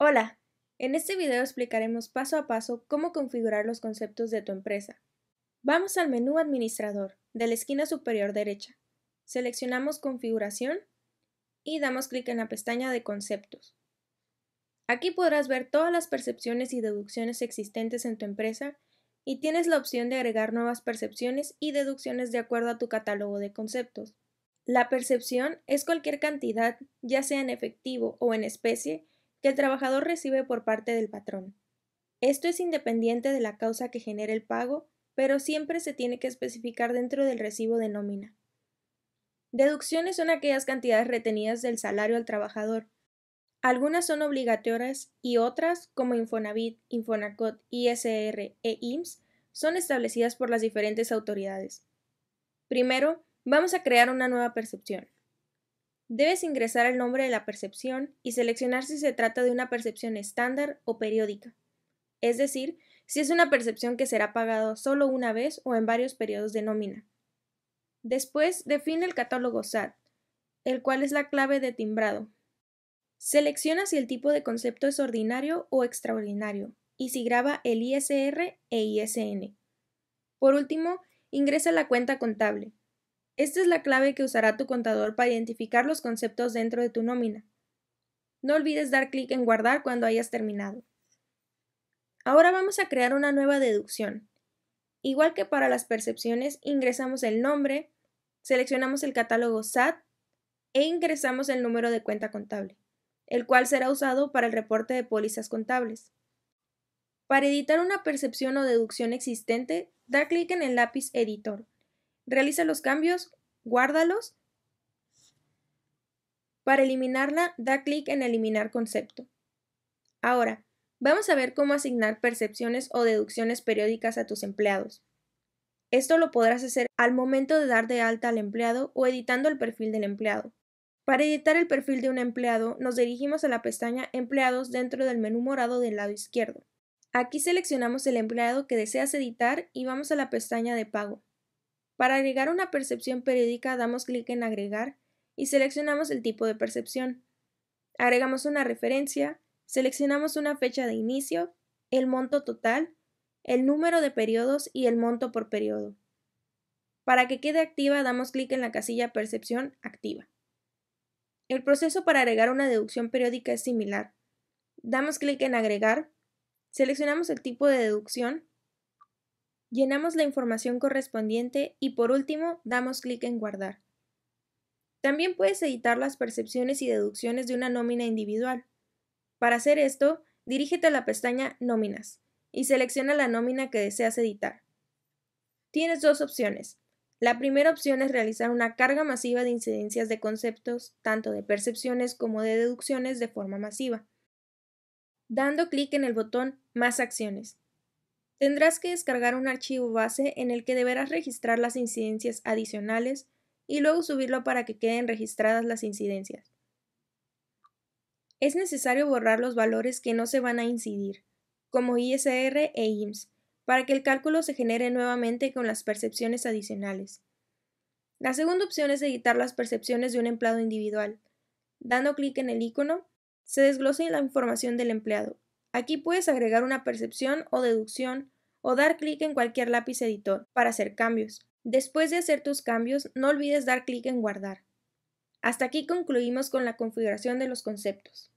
Hola, en este video explicaremos paso a paso cómo configurar los conceptos de tu empresa. Vamos al menú Administrador de la esquina superior derecha. Seleccionamos Configuración y damos clic en la pestaña de Conceptos. Aquí podrás ver todas las percepciones y deducciones existentes en tu empresa y tienes la opción de agregar nuevas percepciones y deducciones de acuerdo a tu catálogo de conceptos. La percepción es cualquier cantidad, ya sea en efectivo o en especie, que el trabajador recibe por parte del patrón. Esto es independiente de la causa que genere el pago, pero siempre se tiene que especificar dentro del recibo de nómina. Deducciones son aquellas cantidades retenidas del salario al trabajador. Algunas son obligatorias y otras, como Infonavit, Infonacot, ISR e IMSS, son establecidas por las diferentes autoridades. Primero, vamos a crear una nueva percepción. Debes ingresar el nombre de la percepción y seleccionar si se trata de una percepción estándar o periódica, es decir, si es una percepción que será pagada solo una vez o en varios periodos de nómina. Después, define el catálogo SAT, el cual es la clave de timbrado. Selecciona si el tipo de concepto es ordinario o extraordinario y si graba el ISR e ISN. Por último, ingresa la cuenta contable. Esta es la clave que usará tu contador para identificar los conceptos dentro de tu nómina. No olvides dar clic en guardar cuando hayas terminado. Ahora vamos a crear una nueva deducción. Igual que para las percepciones, ingresamos el nombre, seleccionamos el catálogo SAT e ingresamos el número de cuenta contable, el cual será usado para el reporte de pólizas contables. Para editar una percepción o deducción existente, da clic en el lápiz editor. Realiza los cambios, guárdalos. Para eliminarla, da clic en Eliminar concepto. Ahora, vamos a ver cómo asignar percepciones o deducciones periódicas a tus empleados. Esto lo podrás hacer al momento de dar de alta al empleado o editando el perfil del empleado. Para editar el perfil de un empleado, nos dirigimos a la pestaña Empleados dentro del menú morado del lado izquierdo. Aquí seleccionamos el empleado que deseas editar y vamos a la pestaña de pago. Para agregar una percepción periódica damos clic en Agregar y seleccionamos el tipo de percepción. Agregamos una referencia, seleccionamos una fecha de inicio, el monto total, el número de periodos y el monto por periodo. Para que quede activa damos clic en la casilla Percepción activa. El proceso para agregar una deducción periódica es similar. Damos clic en Agregar, seleccionamos el tipo de deducción, Llenamos la información correspondiente y por último damos clic en guardar. También puedes editar las percepciones y deducciones de una nómina individual. Para hacer esto, dirígete a la pestaña Nóminas y selecciona la nómina que deseas editar. Tienes dos opciones. La primera opción es realizar una carga masiva de incidencias de conceptos, tanto de percepciones como de deducciones de forma masiva, dando clic en el botón Más acciones. Tendrás que descargar un archivo base en el que deberás registrar las incidencias adicionales y luego subirlo para que queden registradas las incidencias. Es necesario borrar los valores que no se van a incidir, como ISR e IMSS, para que el cálculo se genere nuevamente con las percepciones adicionales. La segunda opción es editar las percepciones de un empleado individual. Dando clic en el icono, se desglosa la información del empleado, Aquí puedes agregar una percepción o deducción o dar clic en cualquier lápiz editor para hacer cambios. Después de hacer tus cambios, no olvides dar clic en guardar. Hasta aquí concluimos con la configuración de los conceptos.